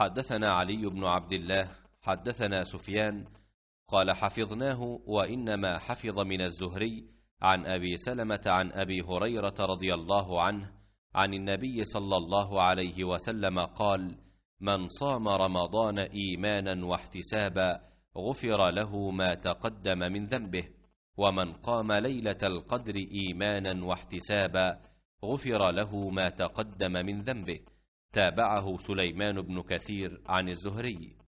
حدثنا علي بن عبد الله حدثنا سفيان قال حفظناه وانما حفظ من الزهري عن ابي سلمه عن ابي هريره رضي الله عنه عن النبي صلى الله عليه وسلم قال من صام رمضان ايمانا واحتسابا غفر له ما تقدم من ذنبه ومن قام ليله القدر ايمانا واحتسابا غفر له ما تقدم من ذنبه تابعه سليمان بن كثير عن الزهري